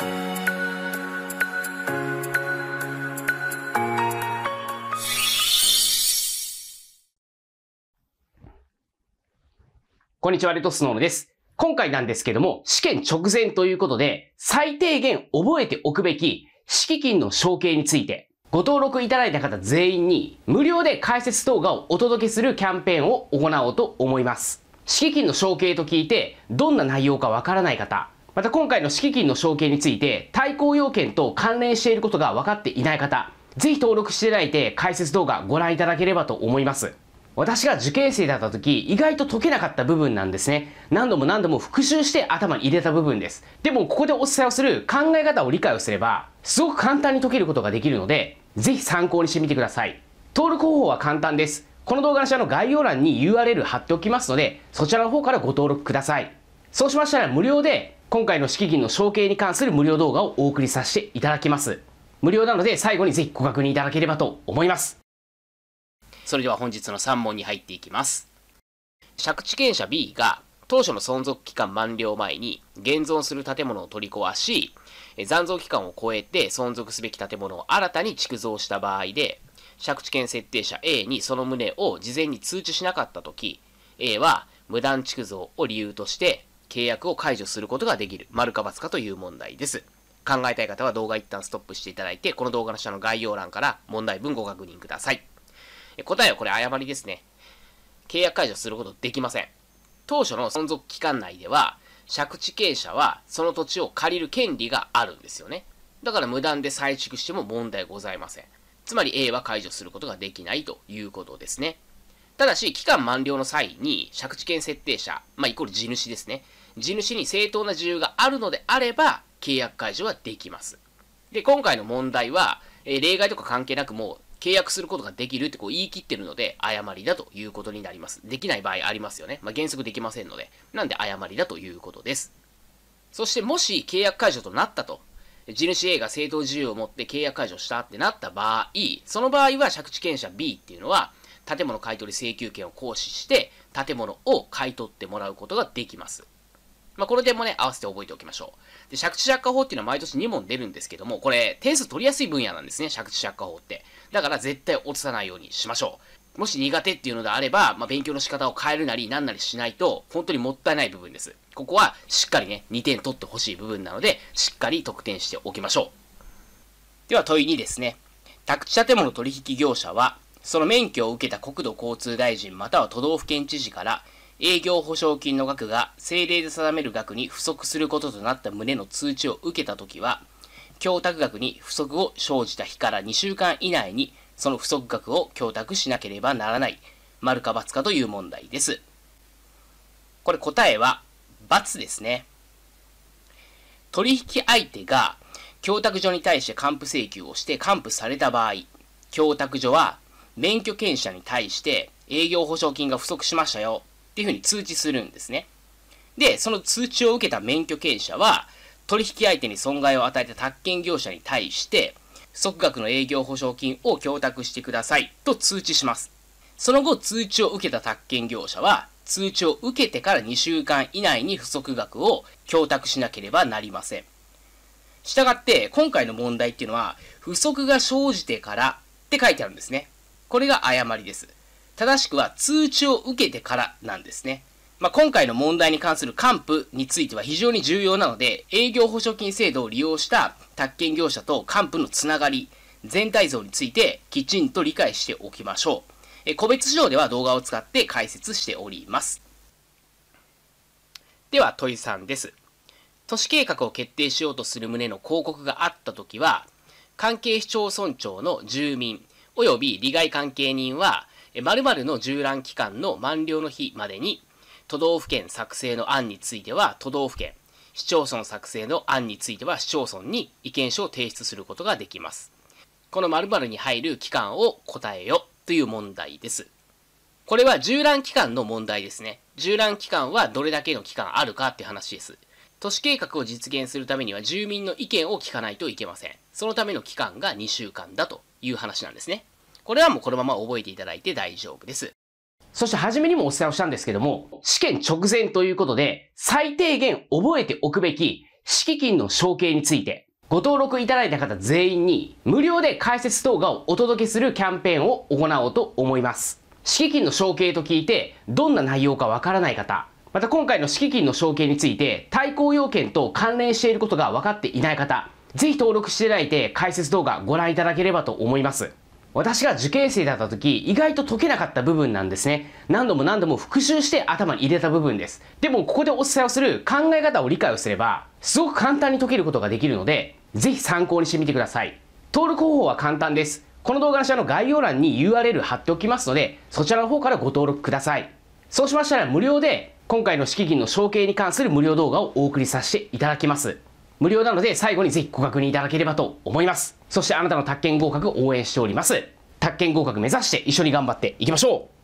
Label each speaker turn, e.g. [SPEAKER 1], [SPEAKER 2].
[SPEAKER 1] こんにちは、レトスノームです。今回なんですけども、試験直前ということで、最低限覚えておくべき、敷金の承継について、ご登録いただいた方全員に、無料で解説動画をお届けするキャンペーンを行おうと思います。敷金の承継と聞いて、どんな内容かわからない方、また今回の敷金の承継について、対抗要件と関連していることが分かっていない方、ぜひ登録していただいて解説動画ご覧いただければと思います。私が受験生だった時、意外と解けなかった部分なんですね。何度も何度も復習して頭に入れた部分です。でも、ここでお伝えをする考え方を理解をすれば、すごく簡単に解けることができるので、ぜひ参考にしてみてください。登録方法は簡単です。この動画の下の概要欄に URL 貼っておきますので、そちらの方からご登録ください。そうしましたら無料で今回の敷金の承継に関する無料動画をお送りさせていただきます。無料なので最後にぜひご確認いただければと思います。それでは本日の3問に入っていきます。借地権者 B が当初の存続期間満了前に現存する建物を取り壊し、残像期間を超えて存続すべき建物を新たに築造した場合で、借地権設定者 A にその旨を事前に通知しなかった時 A は無断築造を理由として契約を解除することができる。丸か×かという問題です。考えたい方は動画一旦ストップしていただいて、この動画の下の概要欄から問題文ご確認ください。答えはこれ誤りですね。契約解除することできません。当初の存続期間内では、借地権者はその土地を借りる権利があるんですよね。だから無断で再築しても問題ございません。つまり A は解除することができないということですね。ただし、期間満了の際に、借地権設定者、まあ、イコール地主ですね。地主に正当な自由があるのであれば、契約解除はできます。で、今回の問題は、え例外とか関係なくもう契約することができるってこう言い切ってるので、誤りだということになります。できない場合ありますよね。まあ、原則できませんので。なんで誤りだということです。そしてもし契約解除となったと、地主 A が正当自由を持って契約解除したってなった場合、その場合は借地権者 B っていうのは、建物買取請求権を行使して、建物を買い取ってもらうことができます。まあ、この点もね、合わせて覚えておきましょう。で、借地借家法っていうのは毎年2問出るんですけども、これ、点数取りやすい分野なんですね、借地借家法って。だから絶対落とさないようにしましょう。もし苦手っていうのであれば、まあ、勉強の仕方を変えるなり、なんなりしないと、本当にもったいない部分です。ここは、しっかりね、2点取ってほしい部分なので、しっかり得点しておきましょう。では、問い2ですね。宅地建物取引業者は、その免許を受けた国土交通大臣または都道府県知事から、営業保証金の額が政令で定める額に不足することとなった旨の通知を受けたときは、供託額に不足を生じた日から2週間以内に、その不足額を供託しなければならない、丸か×かという問題です。これ答えは、×ですね。取引相手が、供託所に対して還付請求をして還付された場合、供託所は免許権者に対して営業保証金が不足しましたよっていうふうに通知するんですね。で、その通知を受けた免許権者は、取引相手に損害を与えた宅建業者に対して、即額の営業保証金を供託してくださいと通知します。その後、通知を受けた宅建業者は、通知を受けてから2週間以内に不足額を供託しなければなりません。したがって、今回の問題っていうのは、不足が生じてからって書いてあるんですね。これが誤りです。正しくは通知を受けてからなんですね。まあ、今回の問題に関する還付については非常に重要なので、営業保証金制度を利用した宅建業者と還付のつながり、全体像についてきちんと理解しておきましょう。え個別指導では動画を使って解説しております。では、問いさんです。都市計画を決定しようとする旨の広告があったときは、関係市町村長の住民及び利害関係人は〇〇の従覧期間の満了の日までに、都道府県作成の案については都道府県、市町村作成の案については市町村に意見書を提出することができます。この〇〇に入る期間を答えよという問題です。これは従覧期間の問題ですね。従覧期間はどれだけの期間あるかって話です。都市計画を実現するためには住民の意見を聞かないといけません。そのための期間が2週間だという話なんですね。これはもうこのまま覚えていただいて大丈夫です。そして初めにもお伝えをしたんですけども、試験直前ということで、最低限覚えておくべき、敷金の承継について、ご登録いただいた方全員に、無料で解説動画をお届けするキャンペーンを行おうと思います。敷金の承継と聞いて、どんな内容かわからない方、また今回の敷金の承継について、対抗要件と関連していることが分かっていない方、ぜひ登録していただいて解説動画ご覧いただければと思います。私が受験生だった時、意外と解けなかった部分なんですね。何度も何度も復習して頭に入れた部分です。でも、ここでお伝えをする考え方を理解をすれば、すごく簡単に解けることができるので、ぜひ参考にしてみてください。登録方法は簡単です。この動画の下の概要欄に URL 貼っておきますので、そちらの方からご登録ください。そうしましたら無料で、今回の敷金の承継に関する無料動画をお送りさせていただきます。無料なので最後にぜひご確認いただければと思います。そしてあなたの宅建合格を応援しております。宅建合格目指して一緒に頑張っていきましょう